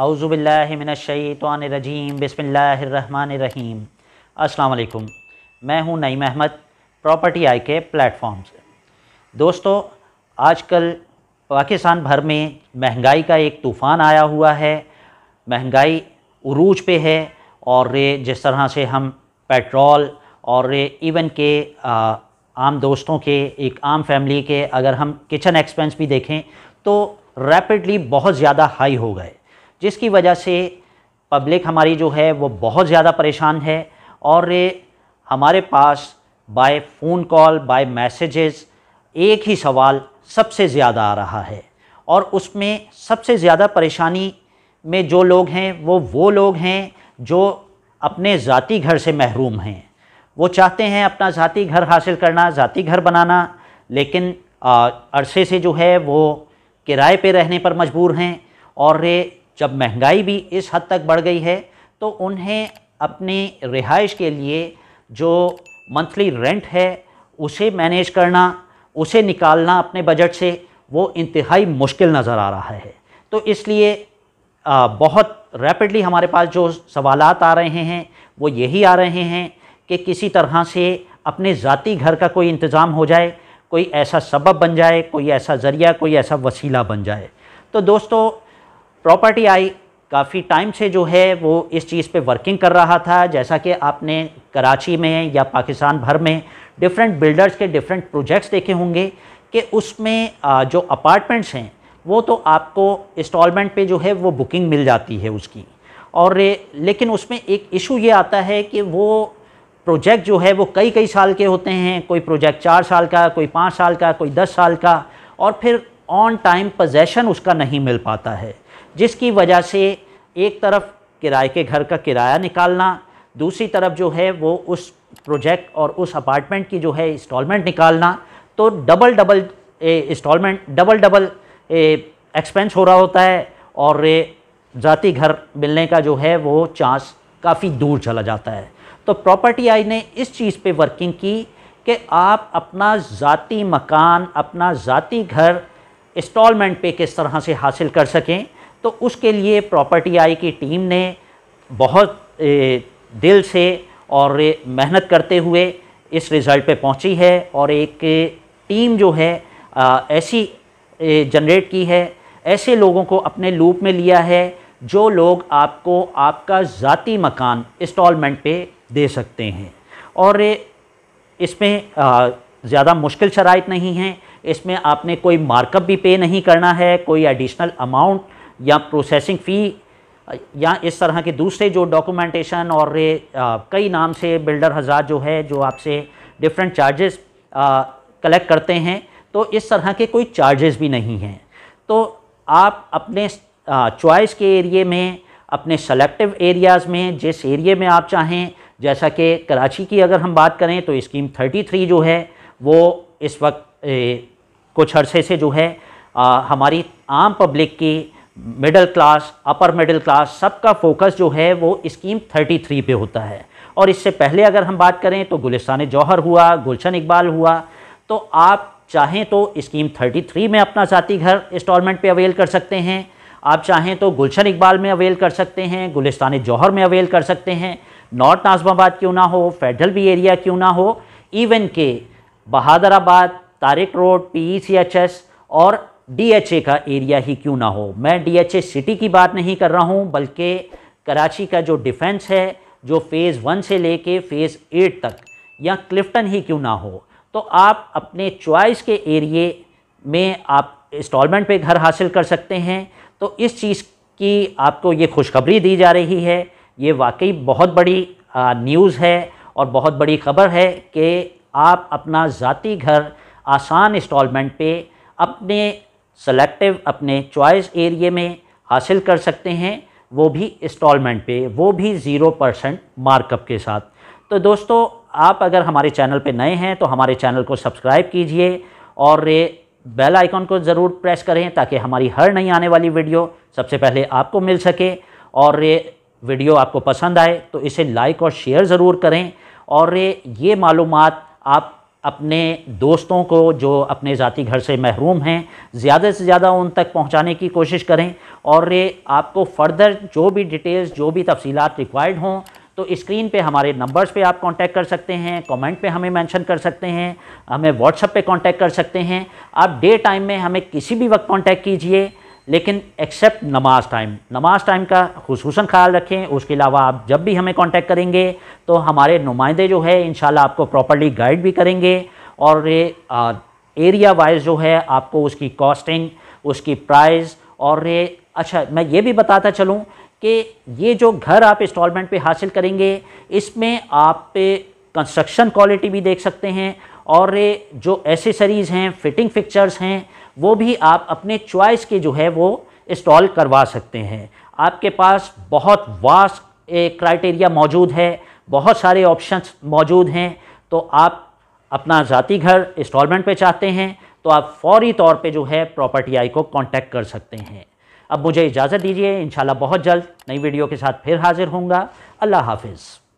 अवज़ुबिल्लिमिनशैतरजीम बसमीम अस्सलाम मैं हूं नईम अहमद प्रॉपर्टी आई के प्लेटफॉर्म से दोस्तों आजकल पाकिस्तान भर में महंगाई का एक तूफ़ान आया हुआ है महंगाई उरूज पे है और जिस तरह से हम पेट्रोल और इवन के आ, आम दोस्तों के एक आम फैमिली के अगर हम किचन एक्सपेंस भी देखें तो रैपिडली बहुत ज़्यादा हाई हो गए जिसकी वजह से पब्लिक हमारी जो है वो बहुत ज़्यादा परेशान है और हमारे पास by phone call by messages एक ही सवाल सबसे ज़्यादा आ रहा है और उसमें सबसे ज़्यादा परेशानी में जो लोग हैं वो वो लोग हैं जो अपने ज़ाती घर से महरूम हैं वो चाहते हैं अपना ज़ाती घर हासिल करना ज़ाती घर बनाना लेकिन अरसे से जो है वो किराए पे रहने पर मजबूर हैं और जब महंगाई भी इस हद तक बढ़ गई है तो उन्हें अपने रिहाइश के लिए जो मंथली रेंट है उसे मैनेज करना उसे निकालना अपने बजट से वो इंतहाई मुश्किल नज़र आ रहा है तो इसलिए बहुत रैपिडली हमारे पास जो सवाल आ रहे हैं वो यही आ रहे हैं कि किसी तरह से अपने ज़ाती घर का कोई इंतज़ाम हो जाए कोई ऐसा सबब बन जाए कोई ऐसा ज़रिया कोई ऐसा वसीला बन जाए तो दोस्तों प्रॉपर्टी आई काफ़ी टाइम से जो है वो इस चीज़ पे वर्किंग कर रहा था जैसा कि आपने कराची में या पाकिस्तान भर में डिफरेंट बिल्डर्स के डिफरेंट प्रोजेक्ट्स देखे होंगे कि उसमें जो अपार्टमेंट्स हैं वो तो आपको इंस्टॉलमेंट पे जो है वो बुकिंग मिल जाती है उसकी और लेकिन उसमें एक इशू ये आता है कि वो प्रोजेक्ट जो है वो कई कई साल के होते हैं कोई प्रोजेक्ट चार साल का कोई पाँच साल का कोई दस साल का और फिर ऑन टाइम पोजेशन उसका नहीं मिल पाता है जिसकी वजह से एक तरफ किराए के घर का किराया निकालना दूसरी तरफ जो है वो उस प्रोजेक्ट और उस अपार्टमेंट की जो है इंस्टॉलमेंट निकालना तो double double instalment double double expense हो रहा होता है और ज़ाती घर मिलने का जो है वो चांस काफ़ी दूर चला जाता है तो प्रॉपर्टी आई ने इस चीज़ पे वर्किंग की कि आप अपना ज़ाती मकान अपना ज़ाती घर इंस्टॉलमेंट पे किस तरह से हासिल कर सकें तो उसके लिए प्रॉपर्टी आई की टीम ने बहुत दिल से और मेहनत करते हुए इस रिज़ल्ट पे पहुंची है और एक टीम जो है ऐसी जनरेट की है ऐसे लोगों को अपने लूप में लिया है जो लोग आपको आपका ज़ाती मकान इंस्टॉलमेंट पे दे सकते हैं और इसमें ज़्यादा मुश्किल शराइ नहीं है इसमें आपने कोई मार्कअप भी पे नहीं करना है कोई एडिशनल अमाउंट या प्रोसेसिंग फ़ी या इस तरह के दूसरे जो डॉक्यूमेंटेशन और आ, कई नाम से बिल्डर हज़ार जो है जो आपसे डिफरेंट चार्जेस कलेक्ट करते हैं तो इस तरह के कोई चार्जेस भी नहीं हैं तो आप अपने चॉइस के एरिए में अपने सेलेक्टिव एरियाज़ में जिस एरिए में आप चाहें जैसा कि कराची की अगर हम बात करें तो स्कीम 33 जो है वो इस वक्त कुछ अरसे से जो है आ, हमारी आम पब्लिक की middle class upper middle class सबका फोकस जो है वो स्कीम 33 पे होता है और इससे पहले अगर हम बात करें तो गुलिस्तान जौहर हुआ गुलशन इकबाल हुआ तो आप चाहें तो स्कीम 33 में अपना ज़ाती घर इंस्टॉलमेंट पे अवेल कर सकते हैं आप चाहें तो गुलशन इकबाल में अवेल कर सकते हैं गुलिस्तान जौहर में अवेल कर सकते हैं नॉर्थ नाजमाबाद क्यों ना हो फेडरल भी एरिया क्यों ना हो इवन के Bahadurabad Tariq road P C H S और डीएचए का एरिया ही क्यों ना हो मैं डीएचए सिटी की बात नहीं कर रहा हूँ बल्कि कराची का जो डिफेंस है जो फ़ेज़ वन से लेके फ़ेज़ एट तक या क्लिफ्टन ही क्यों ना हो तो आप अपने चॉइस के एरिए में आप इंस्टॉलमेंट पे घर हासिल कर सकते हैं तो इस चीज़ की आपको ये खुशखबरी दी जा रही है ये वाकई बहुत बड़ी न्यूज़ है और बहुत बड़ी खबर है कि आप अपना ज़ाती घर आसान इंस्टॉलमेंट पे अपने सेलेक्टिव अपने चॉइस एरिए में हासिल कर सकते हैं वो भी इंस्टॉलमेंट पे वो भी ज़ीरो परसेंट मार्कअप के साथ तो दोस्तों आप अगर हमारे चैनल पे नए हैं तो हमारे चैनल को सब्सक्राइब कीजिए और बेल आइकॉन को ज़रूर प्रेस करें ताकि हमारी हर नई आने वाली वीडियो सबसे पहले आपको मिल सके और वीडियो आपको पसंद आए तो इसे लाइक और शेयर ज़रूर करें और ये मालूम आप अपने दोस्तों को जो अपने ज़ाती घर से महरूम हैं ज़्यादा से ज़्यादा उन तक पहुंचाने की कोशिश करें और ये आपको फर्दर जो भी डिटेल्स जो भी तफसीलात रिक्वायर्ड हों तो स्क्रीन पे हमारे नंबर्स पे आप कांटेक्ट कर सकते हैं कमेंट पे हमें मेंशन कर सकते हैं हमें व्हाट्सअप पे कांटेक्ट कर सकते हैं आप डे टाइम में हमें किसी भी वक्त कांटेक्ट कीजिए लेकिन एक्सेप्ट नमाज टाइम नमाज टाइम का खसूस ख्याल रखें उसके अलावा आप जब भी हमें कॉन्टेक्ट करेंगे तो हमारे नुमाइंदे जो है इन आपको प्रॉपरली गाइड भी करेंगे और ये एरिया वाइज जो है आपको उसकी कॉस्टिंग उसकी प्राइस और ये अच्छा मैं ये भी बताता चलूँ कि ये जो घर आप इंस्टॉलमेंट पे हासिल करेंगे इसमें आप पे कंस्ट्रक्शन क्वालिटी भी देख सकते हैं और जो एसेसरीज़ हैं फिटिंग फिक्चर्स हैं वो भी आप अपने चॉइस के जो है वो इंस्टॉल करवा सकते हैं आपके पास बहुत वास्ट क्राइटेरिया मौजूद है बहुत सारे ऑप्शंस मौजूद हैं तो आप अपना ज़ाती घर इंस्टॉलमेंट पे चाहते हैं तो आप फौरी तौर पे जो है प्रॉपर्टी आई को कांटेक्ट कर सकते हैं अब मुझे इजाज़त दीजिए इंशाल्लाह बहुत जल्द नई वीडियो के साथ फिर हाज़िर होंगे अल्लाह हाफिज़